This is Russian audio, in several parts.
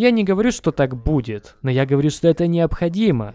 Я не говорю, что так будет, но я говорю, что это необходимо.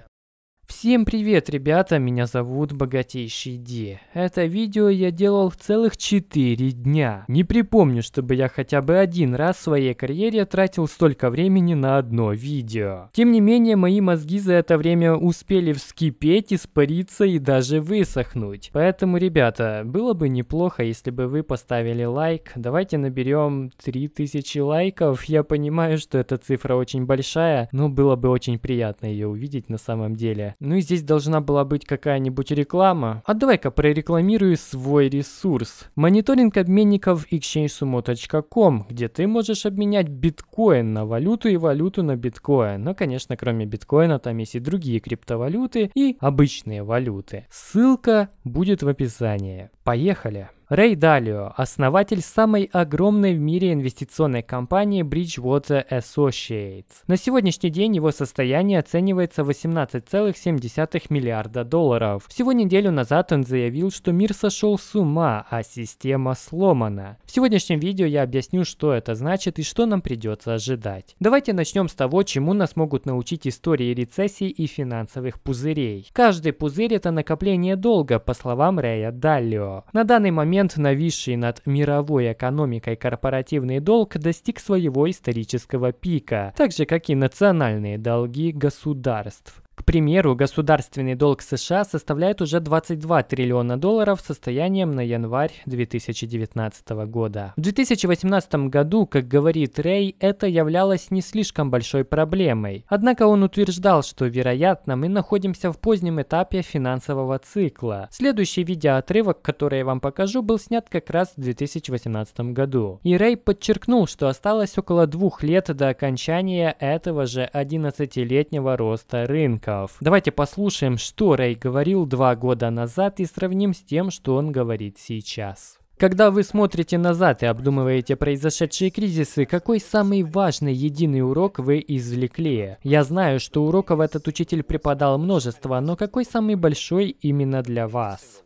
Всем привет, ребята, меня зовут Богатейший Ди. Это видео я делал целых 4 дня. Не припомню, чтобы я хотя бы один раз в своей карьере тратил столько времени на одно видео. Тем не менее, мои мозги за это время успели вскипеть, испариться и даже высохнуть. Поэтому, ребята, было бы неплохо, если бы вы поставили лайк. Давайте наберем 3000 лайков. Я понимаю, что эта цифра очень большая, но было бы очень приятно ее увидеть на самом деле. Ну и здесь должна была быть какая-нибудь реклама. А давай-ка прорекламирую свой ресурс. Мониторинг обменников exchangesumo.com, где ты можешь обменять биткоин на валюту и валюту на биткоин. Но, ну, конечно, кроме биткоина там есть и другие криптовалюты и обычные валюты. Ссылка будет в описании. Поехали! Рэй Далио, основатель самой огромной в мире инвестиционной компании Bridgewater Associates. На сегодняшний день его состояние оценивается 18,7 миллиарда долларов. Всего неделю назад он заявил, что мир сошел с ума, а система сломана. В сегодняшнем видео я объясню, что это значит и что нам придется ожидать. Давайте начнем с того, чему нас могут научить истории рецессий и финансовых пузырей. Каждый пузырь – это накопление долга, по словам Рэя Даллио. На данный момент момент нависший над мировой экономикой корпоративный долг достиг своего исторического пика, так же как и национальные долги государств. К примеру, государственный долг США составляет уже 22 триллиона долларов состоянием на январь 2019 года. В 2018 году, как говорит Рэй, это являлось не слишком большой проблемой. Однако он утверждал, что, вероятно, мы находимся в позднем этапе финансового цикла. Следующий видеоотрывок, который я вам покажу, был снят как раз в 2018 году. И Рэй подчеркнул, что осталось около двух лет до окончания этого же 11-летнего роста рынка участников. Давайте послушаем, что Рэй говорил два года назад и сравним с тем, что он говорит сейчас. Когда вы смотрите назад и обдумываете произошедшие кризисы, какой самый важный единый урок вы извлекли? Я знаю, что уроков этот учитель преподал множество, но какой самый большой именно для вас?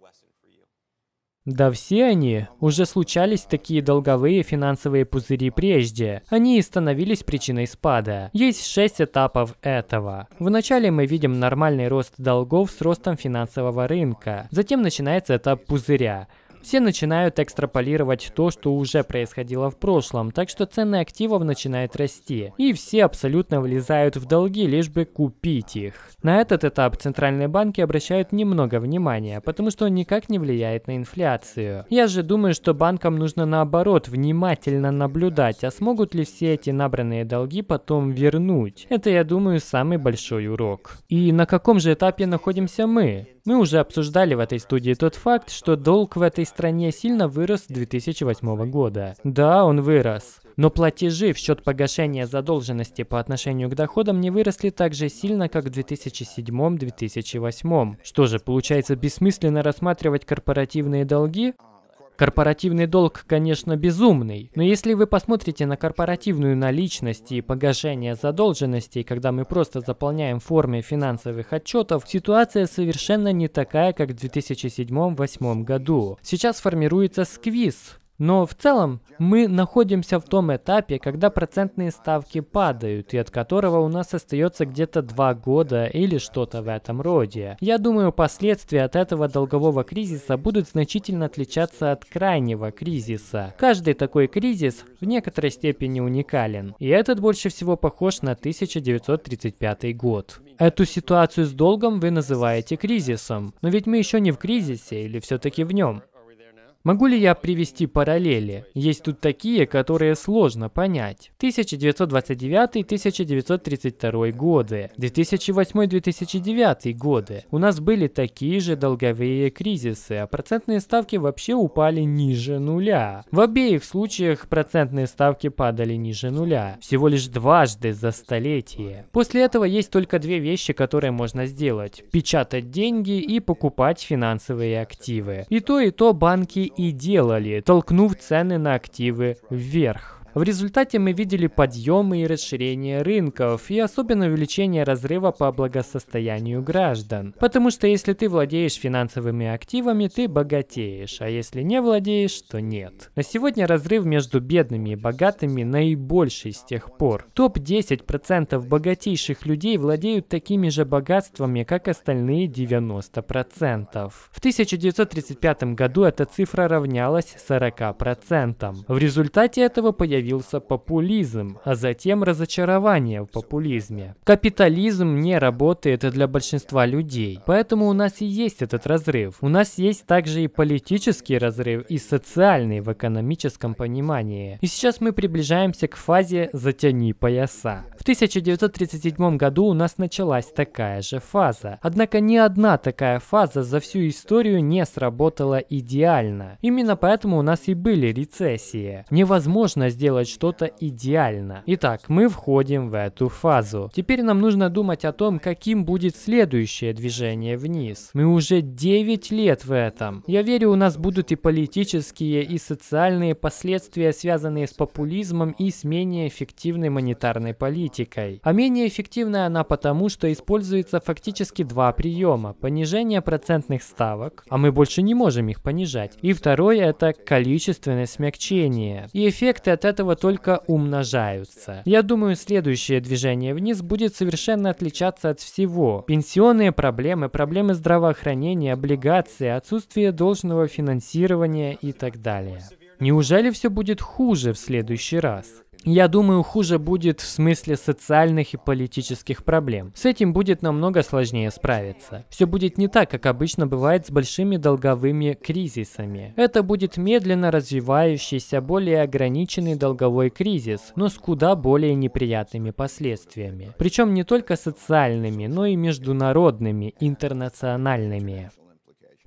Да все они уже случались такие долговые финансовые пузыри прежде. Они и становились причиной спада. Есть шесть этапов этого. Вначале мы видим нормальный рост долгов с ростом финансового рынка. Затем начинается этап пузыря – все начинают экстраполировать то, что уже происходило в прошлом, так что цены активов начинают расти. И все абсолютно влезают в долги, лишь бы купить их. На этот этап центральные банки обращают немного внимания, потому что он никак не влияет на инфляцию. Я же думаю, что банкам нужно наоборот внимательно наблюдать, а смогут ли все эти набранные долги потом вернуть. Это, я думаю, самый большой урок. И на каком же этапе находимся мы? Мы уже обсуждали в этой студии тот факт, что долг в этой стране сильно вырос с 2008 года. Да, он вырос. Но платежи в счет погашения задолженности по отношению к доходам не выросли так же сильно, как в 2007-2008. Что же, получается бессмысленно рассматривать корпоративные долги? Корпоративный долг, конечно, безумный, но если вы посмотрите на корпоративную наличность и погашение задолженностей, когда мы просто заполняем формы финансовых отчетов, ситуация совершенно не такая, как в 2007-2008 году. Сейчас формируется сквиз, но в целом мы находимся в том этапе, когда процентные ставки падают, и от которого у нас остается где-то два года или что-то в этом роде. Я думаю, последствия от этого долгового кризиса будут значительно отличаться от крайнего кризиса. Каждый такой кризис в некоторой степени уникален, и этот больше всего похож на 1935 год. Эту ситуацию с долгом вы называете кризисом, но ведь мы еще не в кризисе или все-таки в нем. Могу ли я привести параллели? Есть тут такие, которые сложно понять. 1929-1932 годы, 2008-2009 годы. У нас были такие же долговые кризисы, а процентные ставки вообще упали ниже нуля. В обеих случаях процентные ставки падали ниже нуля. Всего лишь дважды за столетие. После этого есть только две вещи, которые можно сделать. Печатать деньги и покупать финансовые активы. И то, и то банки и делали, толкнув цены на активы вверх. В результате мы видели подъемы и расширение рынков, и особенно увеличение разрыва по благосостоянию граждан. Потому что если ты владеешь финансовыми активами, ты богатеешь, а если не владеешь, то нет. На сегодня разрыв между бедными и богатыми наибольший с тех пор. Топ-10% богатейших людей владеют такими же богатствами, как остальные 90%. В 1935 году эта цифра равнялась 40%. В результате этого появилось появился популизм, а затем разочарование в популизме. Капитализм не работает для большинства людей, поэтому у нас и есть этот разрыв. У нас есть также и политический разрыв, и социальный в экономическом понимании. И сейчас мы приближаемся к фазе «затяни пояса». В 1937 году у нас началась такая же фаза. Однако ни одна такая фаза за всю историю не сработала идеально. Именно поэтому у нас и были рецессии. Невозможно сделать делать что-то идеально. Итак, мы входим в эту фазу. Теперь нам нужно думать о том, каким будет следующее движение вниз. Мы уже 9 лет в этом. Я верю, у нас будут и политические, и социальные последствия, связанные с популизмом и с менее эффективной монетарной политикой. А менее эффективная она потому, что используется фактически два приема. Понижение процентных ставок, а мы больше не можем их понижать. И второе – это количественное смягчение. И эффекты от этого этого только умножаются. Я думаю, следующее движение вниз будет совершенно отличаться от всего. Пенсионные проблемы, проблемы здравоохранения, облигации, отсутствие должного финансирования и так далее. Неужели все будет хуже в следующий раз? Я думаю, хуже будет в смысле социальных и политических проблем. С этим будет намного сложнее справиться. Все будет не так, как обычно бывает с большими долговыми кризисами. Это будет медленно развивающийся, более ограниченный долговой кризис, но с куда более неприятными последствиями. Причем не только социальными, но и международными, интернациональными.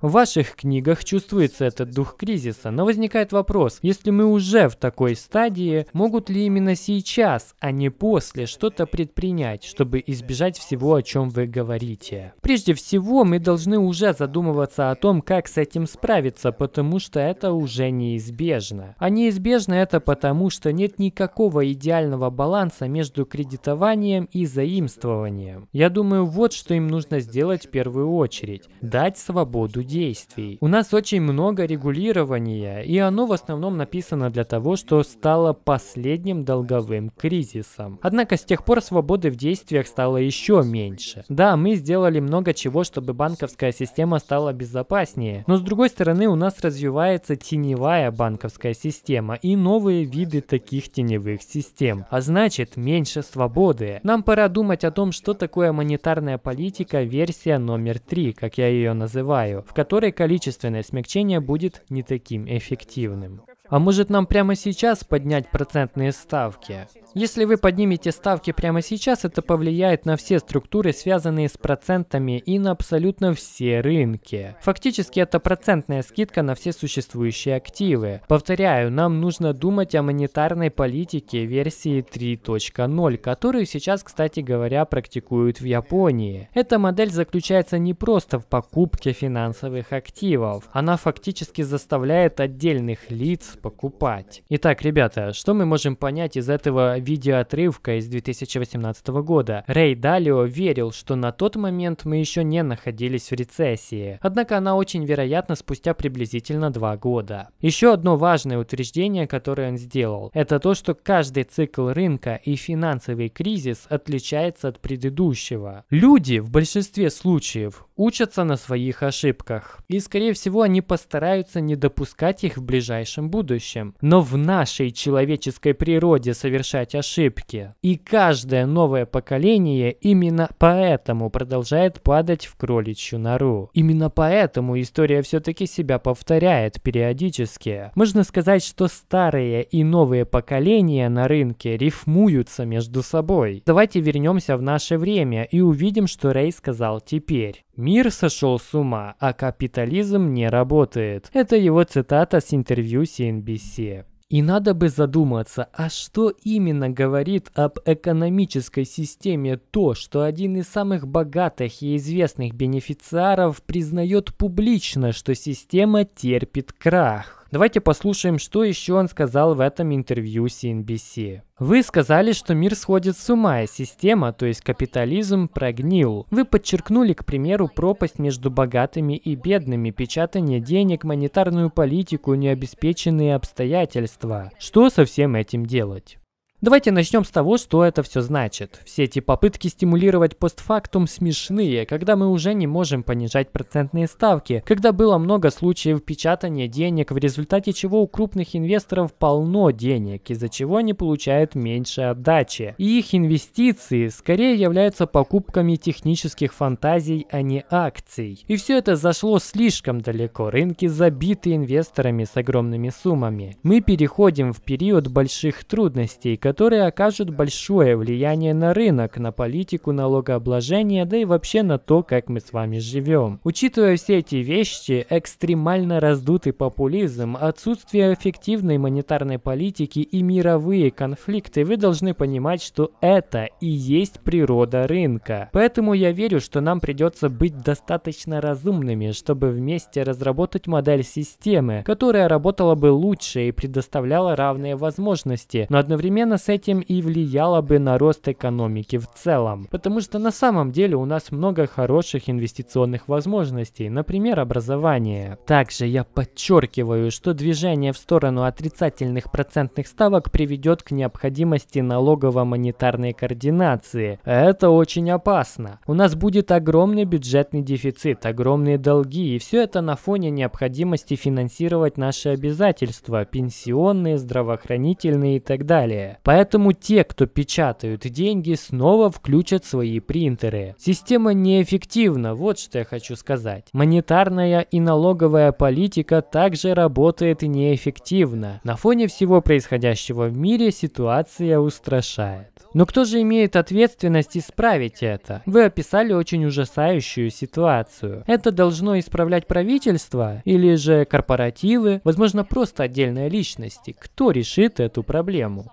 В ваших книгах чувствуется этот дух кризиса, но возникает вопрос, если мы уже в такой стадии, могут ли именно сейчас, а не после, что-то предпринять, чтобы избежать всего, о чем вы говорите? Прежде всего, мы должны уже задумываться о том, как с этим справиться, потому что это уже неизбежно. А неизбежно это потому, что нет никакого идеального баланса между кредитованием и заимствованием. Я думаю, вот что им нужно сделать в первую очередь – дать свободу действий. У нас очень много регулирования, и оно в основном написано для того, что стало последним долговым кризисом. Однако с тех пор свободы в действиях стало еще меньше. Да, мы сделали много чего, чтобы банковская система стала безопаснее, но с другой стороны у нас развивается теневая банковская система и новые виды таких теневых систем, а значит меньше свободы. Нам пора думать о том, что такое монетарная политика версия номер 3, как я ее называю, в которой количественное смягчение будет не таким эффективным. А может нам прямо сейчас поднять процентные ставки? Если вы поднимете ставки прямо сейчас, это повлияет на все структуры, связанные с процентами и на абсолютно все рынки. Фактически это процентная скидка на все существующие активы. Повторяю, нам нужно думать о монетарной политике версии 3.0, которую сейчас, кстати говоря, практикуют в Японии. Эта модель заключается не просто в покупке финансовых активов, она фактически заставляет отдельных лиц покупать. Итак, ребята, что мы можем понять из этого видеоотрывка из 2018 года? Рэй Далио верил, что на тот момент мы еще не находились в рецессии, однако она очень вероятна спустя приблизительно два года. Еще одно важное утверждение, которое он сделал, это то, что каждый цикл рынка и финансовый кризис отличается от предыдущего. Люди в большинстве случаев учатся на своих ошибках. И, скорее всего, они постараются не допускать их в ближайшем будущем. Но в нашей человеческой природе совершать ошибки. И каждое новое поколение именно поэтому продолжает падать в кроличью нору. Именно поэтому история все-таки себя повторяет периодически. Можно сказать, что старые и новые поколения на рынке рифмуются между собой. Давайте вернемся в наше время и увидим, что Рэй сказал теперь. Мир сошел с ума, а капитализм не работает. Это его цитата с интервью CNBC. И надо бы задуматься, а что именно говорит об экономической системе то, что один из самых богатых и известных бенефициаров признает публично, что система терпит крах. Давайте послушаем, что еще он сказал в этом интервью CNBC. Вы сказали, что мир сходит с ума, и система, то есть капитализм, прогнил. Вы подчеркнули, к примеру, пропасть между богатыми и бедными, печатание денег, монетарную политику, необеспеченные обстоятельства. Что со всем этим делать? Давайте начнем с того, что это все значит. Все эти попытки стимулировать постфактум смешные, когда мы уже не можем понижать процентные ставки, когда было много случаев печатания денег, в результате чего у крупных инвесторов полно денег, из-за чего они получают меньше отдачи. И их инвестиции скорее являются покупками технических фантазий, а не акций. И все это зашло слишком далеко, рынки забиты инвесторами с огромными суммами. Мы переходим в период больших трудностей, которые окажут большое влияние на рынок, на политику налогообложения, да и вообще на то, как мы с вами живем. Учитывая все эти вещи, экстремально раздутый популизм, отсутствие эффективной монетарной политики и мировые конфликты, вы должны понимать, что это и есть природа рынка. Поэтому я верю, что нам придется быть достаточно разумными, чтобы вместе разработать модель системы, которая работала бы лучше и предоставляла равные возможности, но одновременно с этим и влияло бы на рост экономики в целом. Потому что на самом деле у нас много хороших инвестиционных возможностей, например, образование. Также я подчеркиваю, что движение в сторону отрицательных процентных ставок приведет к необходимости налогово-монетарной координации. Это очень опасно. У нас будет огромный бюджетный дефицит, огромные долги, и все это на фоне необходимости финансировать наши обязательства, пенсионные, здравоохранительные и так далее. Поэтому те, кто печатают деньги, снова включат свои принтеры. Система неэффективна, вот что я хочу сказать. Монетарная и налоговая политика также работает неэффективно. На фоне всего происходящего в мире ситуация устрашает. Но кто же имеет ответственность исправить это? Вы описали очень ужасающую ситуацию. Это должно исправлять правительство или же корпоративы, возможно, просто отдельные личности. Кто решит эту проблему?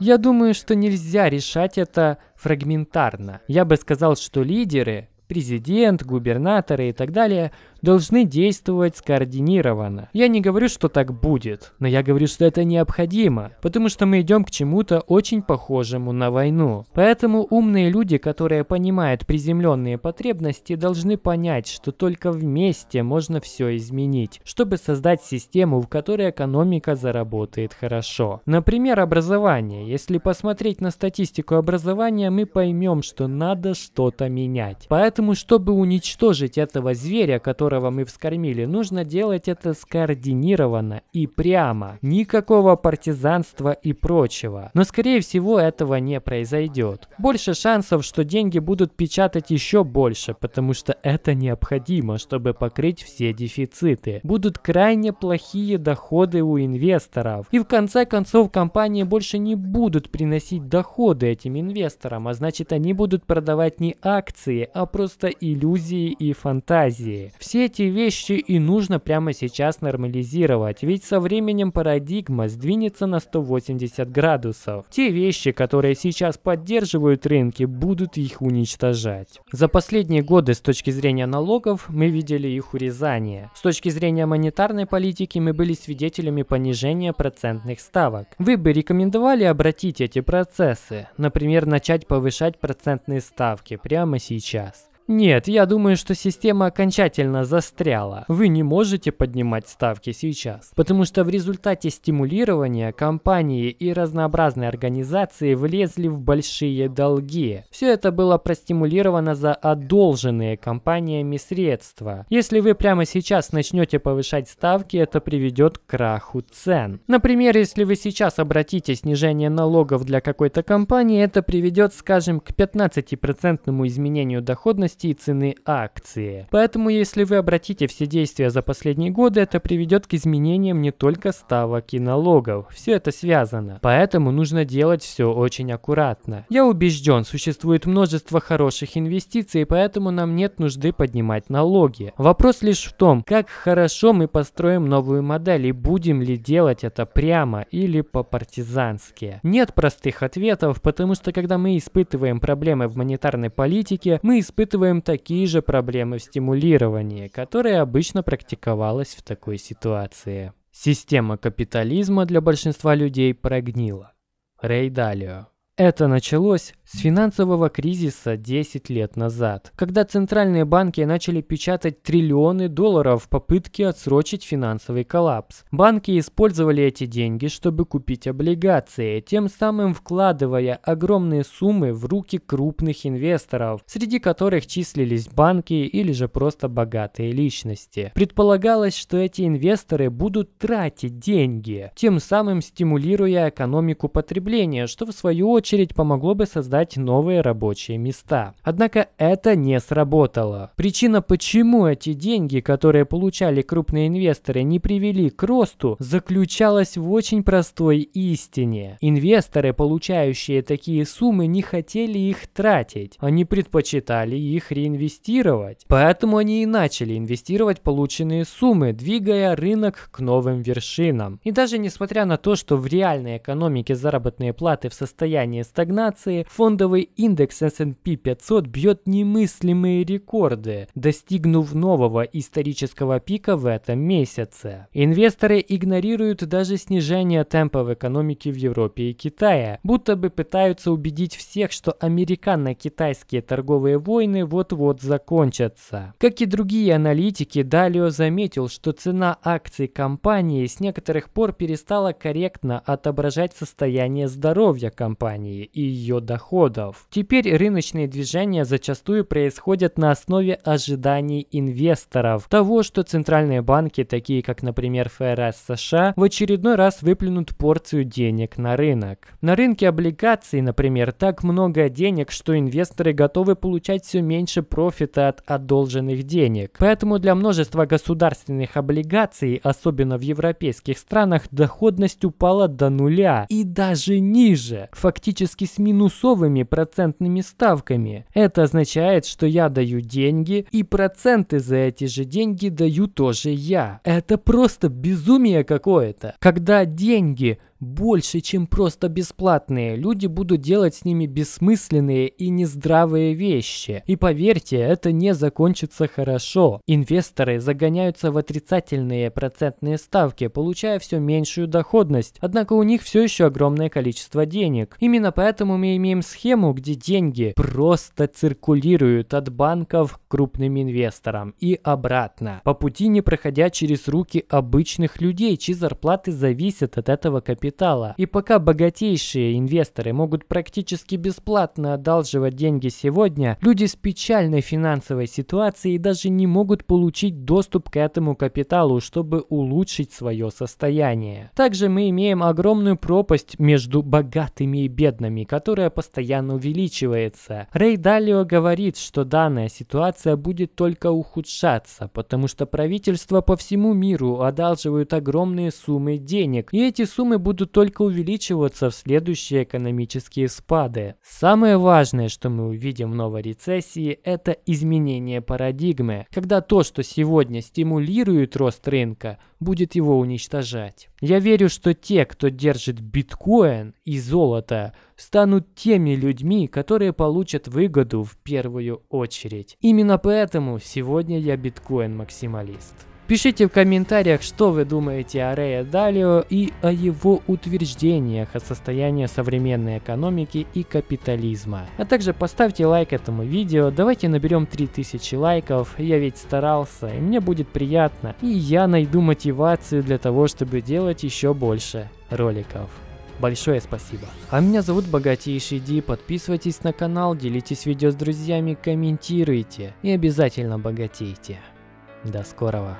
Я думаю, что нельзя решать это фрагментарно. Я бы сказал, что лидеры, президент, губернаторы и так далее – должны действовать скоординированно. Я не говорю, что так будет, но я говорю, что это необходимо, потому что мы идем к чему-то очень похожему на войну. Поэтому умные люди, которые понимают приземленные потребности, должны понять, что только вместе можно все изменить, чтобы создать систему, в которой экономика заработает хорошо. Например, образование. Если посмотреть на статистику образования, мы поймем, что надо что-то менять. Поэтому, чтобы уничтожить этого зверя, который которого мы вскормили, нужно делать это скоординированно и прямо. Никакого партизанства и прочего. Но скорее всего этого не произойдет. Больше шансов, что деньги будут печатать еще больше, потому что это необходимо, чтобы покрыть все дефициты. Будут крайне плохие доходы у инвесторов. И в конце концов компании больше не будут приносить доходы этим инвесторам, а значит они будут продавать не акции, а просто иллюзии и фантазии. Все все эти вещи и нужно прямо сейчас нормализировать, ведь со временем парадигма сдвинется на 180 градусов. Те вещи, которые сейчас поддерживают рынки, будут их уничтожать. За последние годы с точки зрения налогов мы видели их урезание. С точки зрения монетарной политики мы были свидетелями понижения процентных ставок. Вы бы рекомендовали обратить эти процессы, например, начать повышать процентные ставки прямо сейчас. Нет, я думаю, что система окончательно застряла. Вы не можете поднимать ставки сейчас, потому что в результате стимулирования компании и разнообразные организации влезли в большие долги. Все это было простимулировано за одолженные компаниями средства. Если вы прямо сейчас начнете повышать ставки, это приведет к краху цен. Например, если вы сейчас обратите снижение налогов для какой-то компании, это приведет, скажем, к 15% изменению доходности цены акции. Поэтому, если вы обратите все действия за последние годы, это приведет к изменениям не только ставок и налогов. Все это связано. Поэтому нужно делать все очень аккуратно. Я убежден, существует множество хороших инвестиций, поэтому нам нет нужды поднимать налоги. Вопрос лишь в том, как хорошо мы построим новую модель и будем ли делать это прямо или по-партизански. Нет простых ответов, потому что когда мы испытываем проблемы в монетарной политике, мы испытываем учитываем такие же проблемы в стимулировании, которые обычно практиковалось в такой ситуации. Система капитализма для большинства людей прогнила. Рей Далио. Это началось с финансового кризиса 10 лет назад, когда центральные банки начали печатать триллионы долларов в попытке отсрочить финансовый коллапс. Банки использовали эти деньги, чтобы купить облигации, тем самым вкладывая огромные суммы в руки крупных инвесторов, среди которых числились банки или же просто богатые личности. Предполагалось, что эти инвесторы будут тратить деньги, тем самым стимулируя экономику потребления, что в свою очередь очередь, помогло бы создать новые рабочие места. Однако это не сработало. Причина, почему эти деньги, которые получали крупные инвесторы, не привели к росту, заключалась в очень простой истине. Инвесторы, получающие такие суммы, не хотели их тратить. Они предпочитали их реинвестировать. Поэтому они и начали инвестировать полученные суммы, двигая рынок к новым вершинам. И даже несмотря на то, что в реальной экономике заработные платы в состоянии состоянии стагнации, фондовый индекс S&P 500 бьет немыслимые рекорды, достигнув нового исторического пика в этом месяце. Инвесторы игнорируют даже снижение темпов экономики в Европе и Китае, будто бы пытаются убедить всех, что американо-китайские торговые войны вот-вот закончатся. Как и другие аналитики, Далио заметил, что цена акций компании с некоторых пор перестала корректно отображать состояние здоровья компании компании и ее доходов. Теперь рыночные движения зачастую происходят на основе ожиданий инвесторов, того, что центральные банки, такие как, например, ФРС США, в очередной раз выплюнут порцию денег на рынок. На рынке облигаций, например, так много денег, что инвесторы готовы получать все меньше профита от одолженных денег. Поэтому для множества государственных облигаций, особенно в европейских странах, доходность упала до нуля и даже ниже. Фактически практически с минусовыми процентными ставками. Это означает, что я даю деньги, и проценты за эти же деньги даю тоже я. Это просто безумие какое-то. Когда деньги больше, чем просто бесплатные. Люди будут делать с ними бессмысленные и нездравые вещи. И поверьте, это не закончится хорошо. Инвесторы загоняются в отрицательные процентные ставки, получая все меньшую доходность. Однако у них все еще огромное количество денег. Именно поэтому мы имеем схему, где деньги просто циркулируют от банков к крупным инвесторам и обратно, по пути не проходя через руки обычных людей, чьи зарплаты зависят от этого капитала капитала. И пока богатейшие инвесторы могут практически бесплатно одалживать деньги сегодня, люди с печальной финансовой ситуацией даже не могут получить доступ к этому капиталу, чтобы улучшить свое состояние. Также мы имеем огромную пропасть между богатыми и бедными, которая постоянно увеличивается. Рэй Далио говорит, что данная ситуация будет только ухудшаться, потому что правительства по всему миру одалживают огромные суммы денег, и эти суммы будут будут только увеличиваться в следующие экономические спады. Самое важное, что мы увидим в новой рецессии, это изменение парадигмы, когда то, что сегодня стимулирует рост рынка, будет его уничтожать. Я верю, что те, кто держит биткоин и золото, станут теми людьми, которые получат выгоду в первую очередь. Именно поэтому сегодня я биткоин-максималист. Пишите в комментариях, что вы думаете о Рэя Далио и о его утверждениях о состоянии современной экономики и капитализма. А также поставьте лайк этому видео, давайте наберем 3000 лайков, я ведь старался, и мне будет приятно. И я найду мотивацию для того, чтобы делать еще больше роликов. Большое спасибо. А меня зовут Богатейший Ди, подписывайтесь на канал, делитесь видео с друзьями, комментируйте и обязательно богатейте. До скорого.